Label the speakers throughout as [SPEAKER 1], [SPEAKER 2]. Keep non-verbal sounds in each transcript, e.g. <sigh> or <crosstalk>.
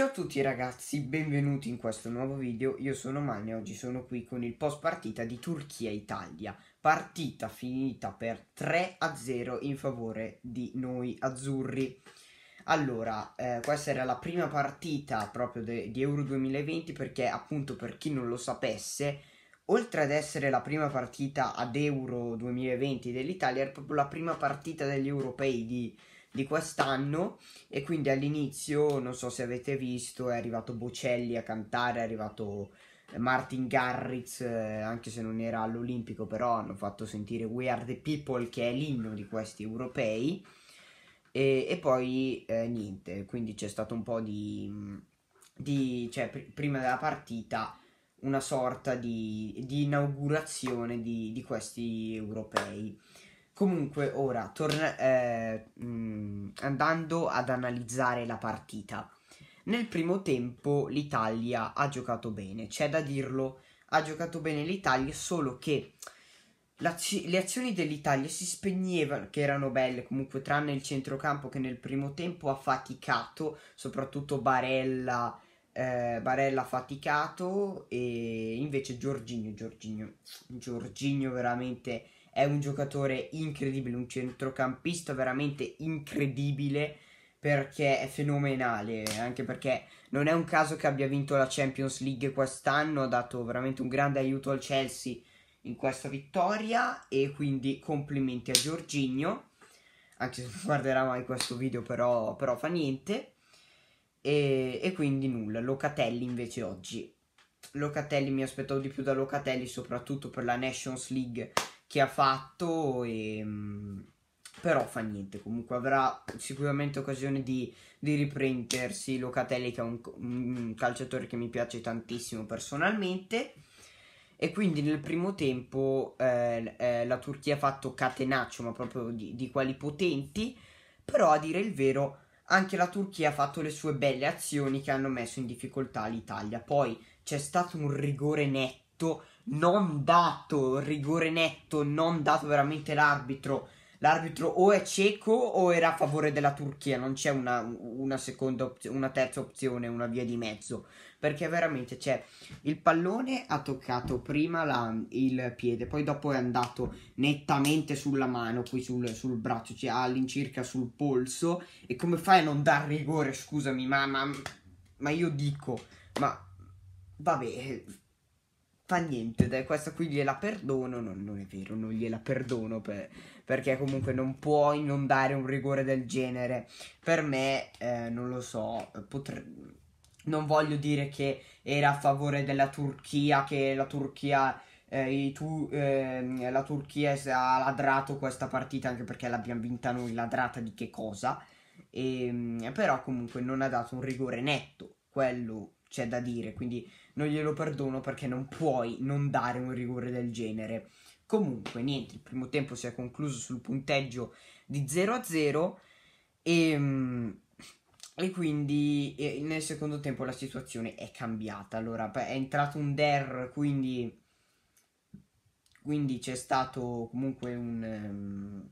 [SPEAKER 1] Ciao a tutti ragazzi, benvenuti in questo nuovo video, io sono Magna e oggi sono qui con il post partita di Turchia-Italia, partita finita per 3-0 in favore di noi azzurri. Allora, eh, questa era la prima partita proprio di Euro 2020 perché appunto per chi non lo sapesse, oltre ad essere la prima partita ad Euro 2020 dell'Italia, era proprio la prima partita degli europei di di quest'anno e quindi all'inizio, non so se avete visto, è arrivato Bocelli a cantare, è arrivato eh, Martin Garrix, eh, anche se non era all'Olimpico, però hanno fatto sentire We Are The People che è l'inno di questi europei e, e poi eh, niente, quindi c'è stato un po' di... di cioè pr- prima della partita una sorta di, di inaugurazione di, di questi europei. Comunque, ora, torna- eh, mh, mm, andando ad analizzare la partita. Nel primo tempo l'Italia ha giocato bene, c'è da dirlo, ha giocato bene l'Italia, solo che le azioni dell'Italia si spegnevano, che erano belle comunque, tranne il centrocampo che nel primo tempo ha faticato, soprattutto Barella, eh, Barella ha faticato e invece Giorginio, Giorginio, Giorginio veramente è un giocatore incredibile, un centrocampista veramente incredibile perché è fenomenale, anche perché non è un caso che abbia vinto la Champions League quest'anno, ha dato veramente un grande aiuto al Chelsea in questa vittoria e quindi complimenti a Giorginio, anche se non <laughs> guarderà mai questo video però, però fa niente, e, e quindi nulla, Locatelli invece oggi Locatelli mi aspettavo di più da Locatelli soprattutto per la Nations League che ha fatto e, mm, però fa niente, comunque avrà sicuramente occasione di, di riprendersi Locatelli che è un, un calciatore che mi piace tantissimo personalmente e quindi nel primo tempo eh, eh, la Turchia ha fatto catenaccio, ma proprio di, di, quali potenti, però a dire il vero anche la Turchia ha fatto le sue belle azioni che hanno messo in difficoltà l'Italia. Poi c'è stato un rigore netto netto, non dato, rigore netto, non dato veramente l'arbitro. L'arbitro o è cieco o era a favore della Turchia, non c'è una, una seconda opzione, una terza opzione, una via di mezzo. Perché veramente, cioè, il pallone ha toccato prima la, il piede, poi dopo è andato nettamente sulla mano, qui sul, sul braccio, cioè all'incirca sul polso. E come fai a non dar rigore, scusami, ma, ma, ma io dico, ma vabbè fa niente, dai, questa qui gliela perdono, no, non è vero, non gliela perdono per, perché comunque non puoi non dare un rigore del genere. Per me, eh, non lo so, potre... non voglio dire che era a favore della Turchia, che la Turchia... Eh, tu, eh, la Turchia ha ladrato questa partita anche perché l'abbiamo vinta noi, ladrata di che cosa? E, ehm, però comunque non ha dato un rigore netto, quello c'è da dire, quindi non glielo perdono perché non puoi non dare un rigore del genere. Comunque, niente, il primo tempo si è concluso sul punteggio di 0 a 0 e, ehm, e quindi e nel secondo tempo la situazione è cambiata. Allora, è entrato un der, quindi quindi c'è stato comunque un ehm,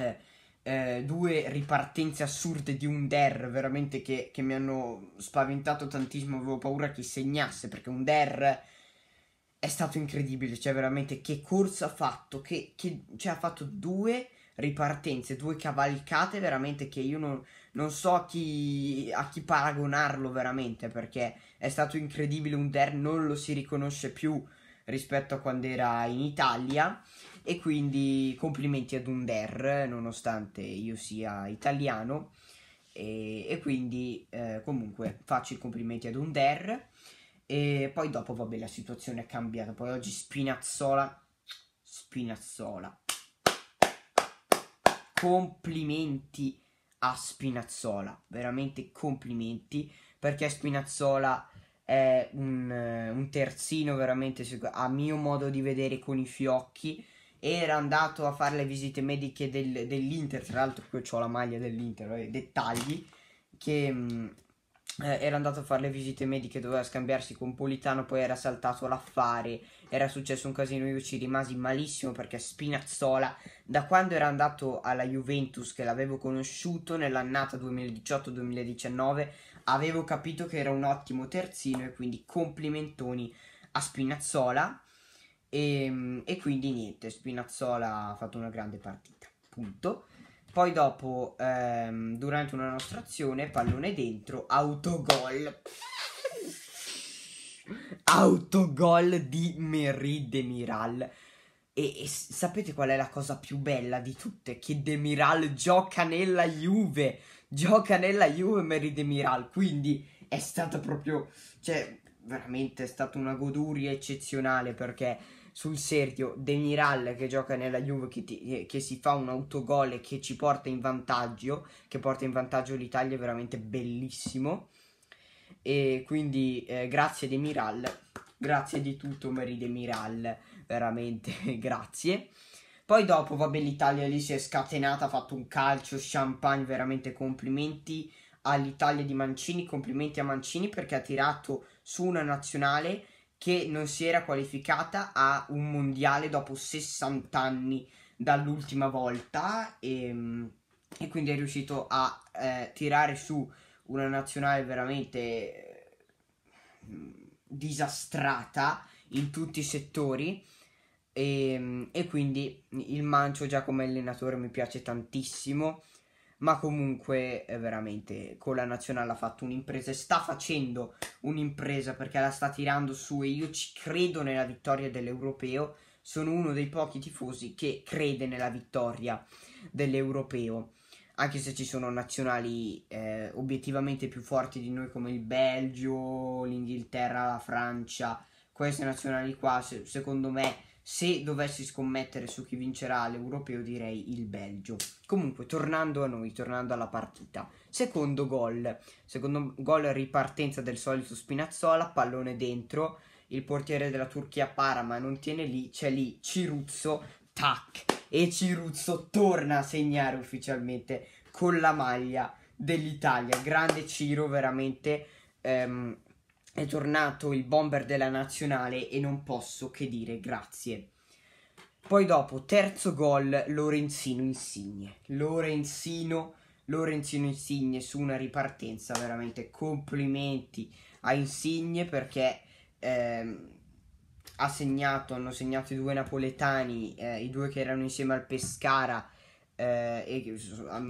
[SPEAKER 1] eh, eh, due ripartenze assurde di un der veramente che, che, mi hanno spaventato tantissimo. Avevo paura che segnasse perché un der è stato incredibile. Cioè, veramente che corsa ha fatto, che, che cioè, ha fatto due ripartenze, due cavalcate veramente che io non, non so a chi, a chi paragonarlo veramente perché è stato incredibile. Un der non lo si riconosce più rispetto a quando era in Italia e quindi complimenti ad Under nonostante io sia italiano e, e quindi eh, comunque faccio i complimenti ad Under e poi dopo vabbè la situazione è cambiata poi oggi Spinazzola Spinazzola complimenti a Spinazzola, veramente complimenti perché Spinazzola è un, un terzino veramente a mio modo di vedere con i fiocchi era andato a fare le visite mediche del, dell'Inter, tra l'altro qui ho la maglia dell'Inter, eh, dettagli, che mh, mm, eh, era andato a fare le visite mediche, doveva scambiarsi con Politano, poi era saltato l'affare, era successo un casino, io ci rimasi malissimo perché Spinazzola, da quando era andato alla Juventus, che l'avevo conosciuto nell'annata 2018-2019, avevo capito che era un ottimo terzino e quindi complimentoni a Spinazzola. E, ehm, e, quindi niente, Spinazzola ha fatto una grande partita, punto. Poi dopo, ehm, durante una nostra azione, pallone dentro, autogol. autogol di Merri Demiral. E, e, sapete qual è la cosa più bella di tutte? Che Demiral gioca nella Juve. Gioca nella Juve Merri Demiral. Quindi è stata proprio... Cioè, veramente è stata una goduria eccezionale perché sul serio De Miral che gioca nella Juve che, ti, che, si fa un autogol e che ci porta in vantaggio, che porta in vantaggio l'Italia è veramente bellissimo. E quindi eh, grazie De Miral, grazie di tutto Marie De Miral, veramente <laughs> grazie. Poi dopo, vabbè, l'Italia lì si è scatenata, ha fatto un calcio, champagne, veramente complimenti all'Italia di Mancini, complimenti a Mancini perché ha tirato su una nazionale che non si era qualificata a un mondiale dopo 60 anni dall'ultima volta e, ehm, e quindi è riuscito a eh, tirare su una nazionale veramente eh, disastrata in tutti i settori e, ehm, e quindi il Mancio già come allenatore mi piace tantissimo ma comunque eh, veramente con la nazionale ha fatto un'impresa e sta facendo un'impresa perché la sta tirando su e io ci credo nella vittoria dell'europeo, sono uno dei pochi tifosi che crede nella vittoria dell'europeo. Anche se ci sono nazionali eh, obiettivamente più forti di noi come il Belgio, l'Inghilterra, la Francia, queste nazionali qua se, secondo me se dovessi scommettere su chi vincerà l'europeo direi il Belgio. Comunque, tornando a noi, tornando alla partita. Secondo gol, secondo gol ripartenza del solito Spinazzola, pallone dentro, il portiere della Turchia para ma non tiene lì, c'è lì Ciruzzo, tac, e Ciruzzo torna a segnare ufficialmente con la maglia dell'Italia. Grande Ciro, veramente... Ehm, è tornato il bomber della nazionale e non posso che dire grazie. Poi dopo, terzo gol, Lorenzino Insigne. Lorenzino, Lorenzino Insigne su una ripartenza, veramente complimenti a Insigne perché ehm, ha segnato, hanno segnato i due napoletani, eh, i due che erano insieme al Pescara eh, e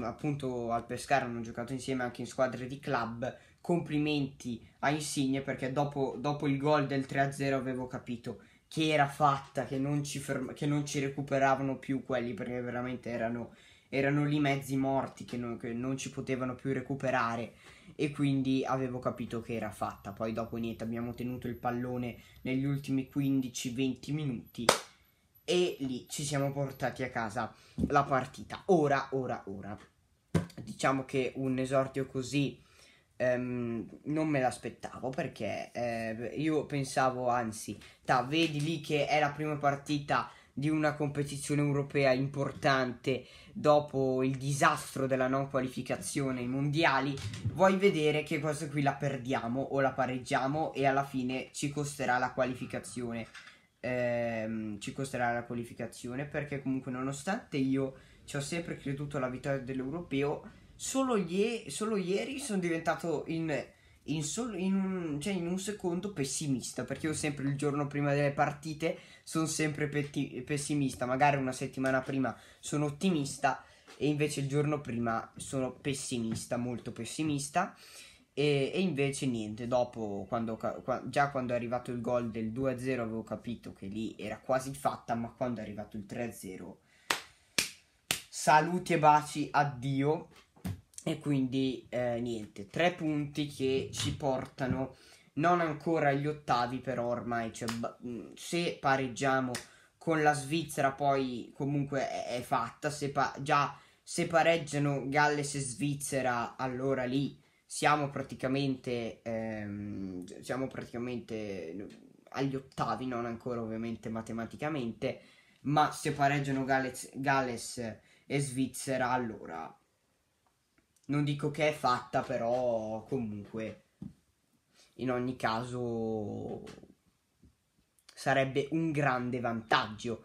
[SPEAKER 1] appunto al Pescara hanno giocato insieme anche in squadre di club complimenti a Insigne perché dopo, dopo il gol del 3-0 avevo capito che era fatta, che non ci, ferma, che non ci recuperavano più quelli perché veramente erano, erano lì mezzi morti che non, che non, ci potevano più recuperare e quindi avevo capito che era fatta. Poi dopo niente abbiamo tenuto il pallone negli ultimi 15-20 minuti e lì ci siamo portati a casa la partita. Ora, ora, ora. Diciamo che un esordio così ehm, non me l'aspettavo perché eh, io pensavo, anzi, ta, vedi lì che è la prima partita di una competizione europea importante dopo il disastro della non qualificazione ai mondiali, vuoi vedere che cosa qui la perdiamo o la pareggiamo e alla fine ci costerà la qualificazione. Ehm, ci costerà la qualificazione perché comunque nonostante io ci ho sempre creduto alla vittoria dell'europeo Solo, ie- solo ieri sono diventato in, in, sol- in, un, cioè in, un, secondo pessimista perché io sempre il giorno prima delle partite sono sempre pe- pessimista. Magari una settimana prima sono ottimista e invece il giorno prima sono pessimista, molto pessimista. E, e, invece niente, dopo, quando, qua, già quando è arrivato il gol del 2-0 avevo capito che lì era quasi fatta, ma quando è arrivato il 3-0, saluti e baci, addio. E quindi eh, niente, tre punti che ci portano non ancora agli ottavi, però ormai cioè, se pareggiamo con la Svizzera poi comunque è, è fatta, se pa- già se pareggiano Galles e Svizzera allora lì siamo praticamente, ehm, siamo praticamente agli ottavi, non ancora ovviamente matematicamente, ma se pareggiano Galles, Galles e Svizzera allora non dico che è fatta, però comunque in ogni caso sarebbe un grande vantaggio.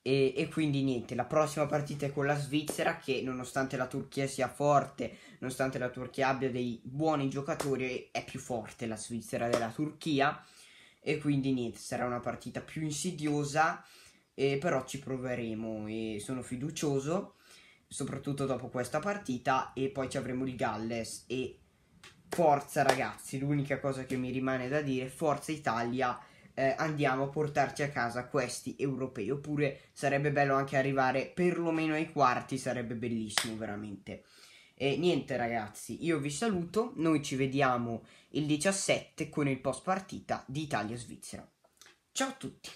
[SPEAKER 1] E, e, quindi niente, la prossima partita è con la Svizzera che nonostante la Turchia sia forte, nonostante la Turchia abbia dei buoni giocatori, è più forte la Svizzera della Turchia e quindi niente, sarà una partita più insidiosa, eh, però ci proveremo e sono fiducioso soprattutto dopo questa partita e poi ci avremo il Galles e forza ragazzi, l'unica cosa che mi rimane da dire, forza Italia, eh, andiamo a portarci a casa questi europei, oppure sarebbe bello anche arrivare perlomeno ai quarti, sarebbe bellissimo veramente. E niente ragazzi, io vi saluto, noi ci vediamo il 17 con il post partita di Italia-Svizzera. Ciao a tutti!